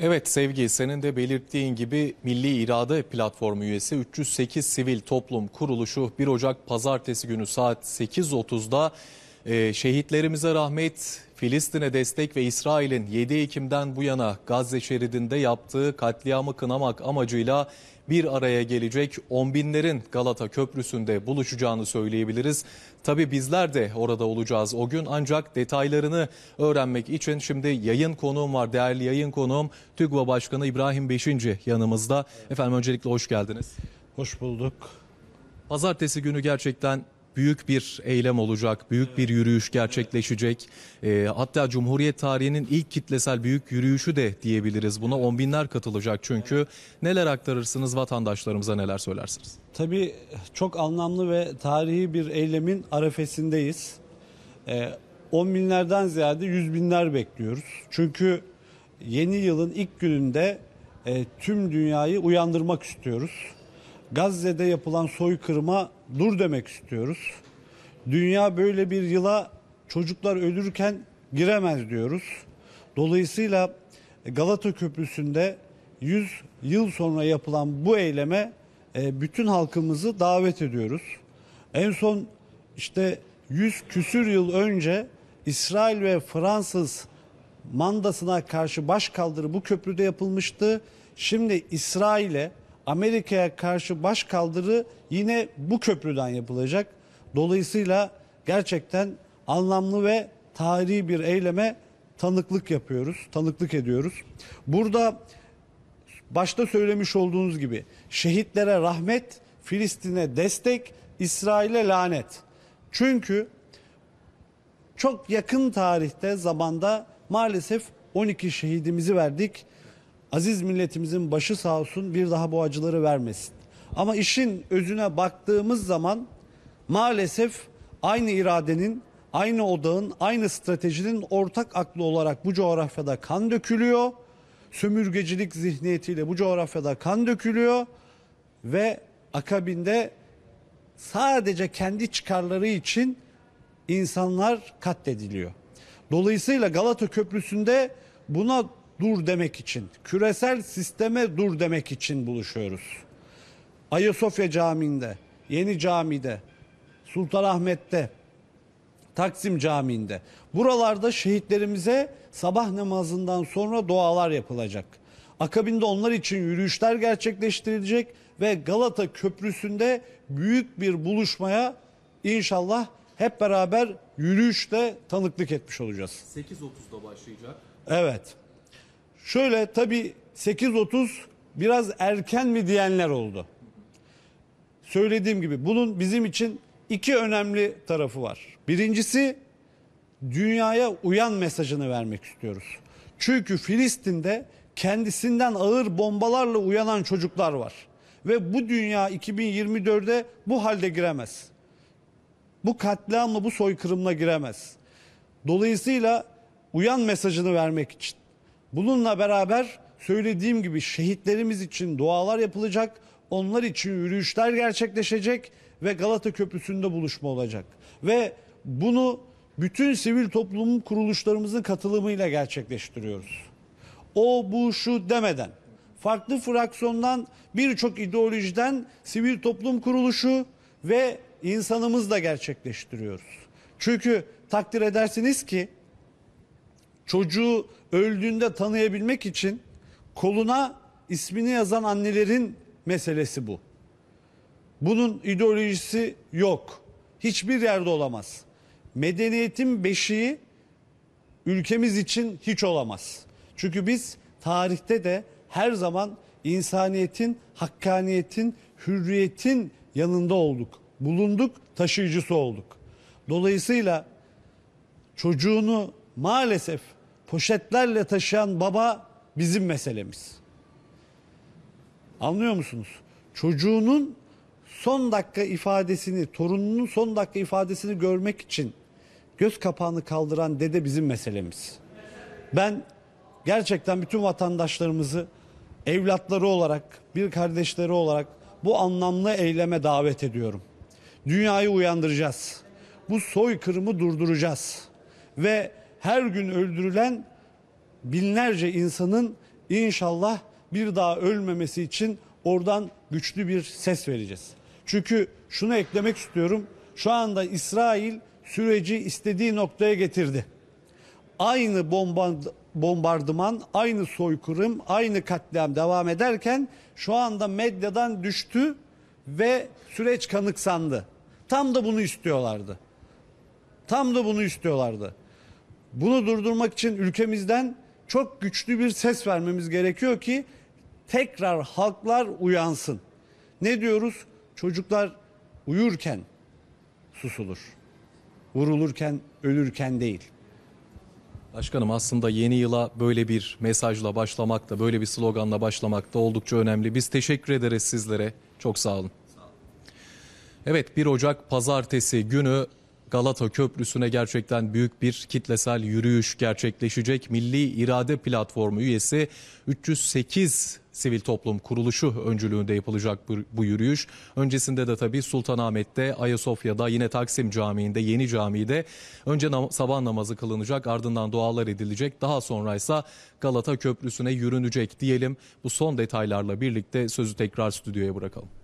Evet Sevgi senin de belirttiğin gibi Milli İrade Platformu üyesi 308 sivil toplum kuruluşu 1 Ocak pazartesi günü saat 8.30'da e, şehitlerimize rahmet Filistin'e destek ve İsrail'in 7 Ekim'den bu yana Gazze şeridinde yaptığı katliamı kınamak amacıyla bir araya gelecek on binlerin Galata Köprüsü'nde buluşacağını söyleyebiliriz. Tabi bizler de orada olacağız o gün ancak detaylarını öğrenmek için şimdi yayın konuğum var. Değerli yayın konuğum TÜGVA Başkanı İbrahim Beşinci yanımızda. Efendim öncelikle hoş geldiniz. Hoş bulduk. Pazartesi günü gerçekten büyük bir eylem olacak, büyük bir yürüyüş gerçekleşecek. E, hatta Cumhuriyet tarihinin ilk kitlesel büyük yürüyüşü de diyebiliriz buna. On binler katılacak çünkü. Neler aktarırsınız vatandaşlarımıza, neler söylersiniz? Tabii çok anlamlı ve tarihi bir eylemin arefesindeyiz. E, on binlerden ziyade yüz binler bekliyoruz. Çünkü yeni yılın ilk gününde e, tüm dünyayı uyandırmak istiyoruz. Gazze'de yapılan soykırıma dur demek istiyoruz. Dünya böyle bir yıla çocuklar ölürken giremez diyoruz. Dolayısıyla Galata Köprüsü'nde 100 yıl sonra yapılan bu eyleme e, bütün halkımızı davet ediyoruz. En son işte 100 küsür yıl önce İsrail ve Fransız mandasına karşı baş kaldırı bu köprüde yapılmıştı. Şimdi İsrail'e Amerika'ya karşı baş kaldırı yine bu köprüden yapılacak. Dolayısıyla gerçekten anlamlı ve tarihi bir eyleme tanıklık yapıyoruz, tanıklık ediyoruz. Burada başta söylemiş olduğunuz gibi şehitlere rahmet, Filistin'e destek, İsrail'e lanet. Çünkü çok yakın tarihte zamanda maalesef 12 şehidimizi verdik. Aziz milletimizin başı sağ olsun bir daha bu acıları vermesin. Ama işin özüne baktığımız zaman maalesef aynı iradenin, aynı odağın, aynı stratejinin ortak aklı olarak bu coğrafyada kan dökülüyor. Sömürgecilik zihniyetiyle bu coğrafyada kan dökülüyor ve akabinde sadece kendi çıkarları için insanlar katlediliyor. Dolayısıyla Galata Köprüsü'nde buna dur demek için, küresel sisteme dur demek için buluşuyoruz. Ayasofya Camii'nde, Yeni Cami'de, Sultanahmet'te, Taksim Camii'nde. Buralarda şehitlerimize sabah namazından sonra dualar yapılacak. Akabinde onlar için yürüyüşler gerçekleştirilecek ve Galata Köprüsü'nde büyük bir buluşmaya inşallah hep beraber yürüyüşte tanıklık etmiş olacağız. 8.30'da başlayacak. Evet. Şöyle tabii 8.30 biraz erken mi diyenler oldu. Söylediğim gibi bunun bizim için iki önemli tarafı var. Birincisi dünyaya uyan mesajını vermek istiyoruz. Çünkü Filistin'de kendisinden ağır bombalarla uyanan çocuklar var. Ve bu dünya 2024'de bu halde giremez. Bu katliamla bu soykırımla giremez. Dolayısıyla uyan mesajını vermek için Bununla beraber söylediğim gibi şehitlerimiz için dualar yapılacak, onlar için yürüyüşler gerçekleşecek ve Galata Köprüsü'nde buluşma olacak. Ve bunu bütün sivil toplum kuruluşlarımızın katılımıyla gerçekleştiriyoruz. O, bu, şu demeden farklı fraksiyondan birçok ideolojiden sivil toplum kuruluşu ve insanımızla gerçekleştiriyoruz. Çünkü takdir edersiniz ki çocuğu öldüğünde tanıyabilmek için koluna ismini yazan annelerin meselesi bu. Bunun ideolojisi yok. Hiçbir yerde olamaz. Medeniyetin beşiği ülkemiz için hiç olamaz. Çünkü biz tarihte de her zaman insaniyetin, hakkaniyetin, hürriyetin yanında olduk. Bulunduk, taşıyıcısı olduk. Dolayısıyla çocuğunu maalesef poşetlerle taşıyan baba bizim meselemiz. Anlıyor musunuz? Çocuğunun son dakika ifadesini, torununun son dakika ifadesini görmek için göz kapağını kaldıran dede bizim meselemiz. Ben gerçekten bütün vatandaşlarımızı evlatları olarak, bir kardeşleri olarak bu anlamlı eyleme davet ediyorum. Dünyayı uyandıracağız. Bu soykırımı durduracağız. Ve her gün öldürülen binlerce insanın inşallah bir daha ölmemesi için oradan güçlü bir ses vereceğiz. Çünkü şunu eklemek istiyorum. Şu anda İsrail süreci istediği noktaya getirdi. Aynı bomba, bombardıman, aynı soykırım, aynı katliam devam ederken şu anda medyadan düştü ve süreç kanıksandı. Tam da bunu istiyorlardı. Tam da bunu istiyorlardı. Bunu durdurmak için ülkemizden çok güçlü bir ses vermemiz gerekiyor ki tekrar halklar uyansın. Ne diyoruz? Çocuklar uyurken susulur. Vurulurken, ölürken değil. Başkanım aslında yeni yıla böyle bir mesajla başlamak da böyle bir sloganla başlamak da oldukça önemli. Biz teşekkür ederiz sizlere. Çok sağ olun. Evet 1 Ocak pazartesi günü Galata Köprüsü'ne gerçekten büyük bir kitlesel yürüyüş gerçekleşecek. Milli İrade Platformu üyesi 308 sivil toplum kuruluşu öncülüğünde yapılacak bu, bu yürüyüş. Öncesinde de tabii Sultanahmet'te, Ayasofya'da, yine Taksim Camii'nde, Yeni Camii'de önce nam sabah namazı kılınacak, ardından dualar edilecek. Daha sonra ise Galata Köprüsü'ne yürünecek diyelim. Bu son detaylarla birlikte sözü tekrar stüdyoya bırakalım.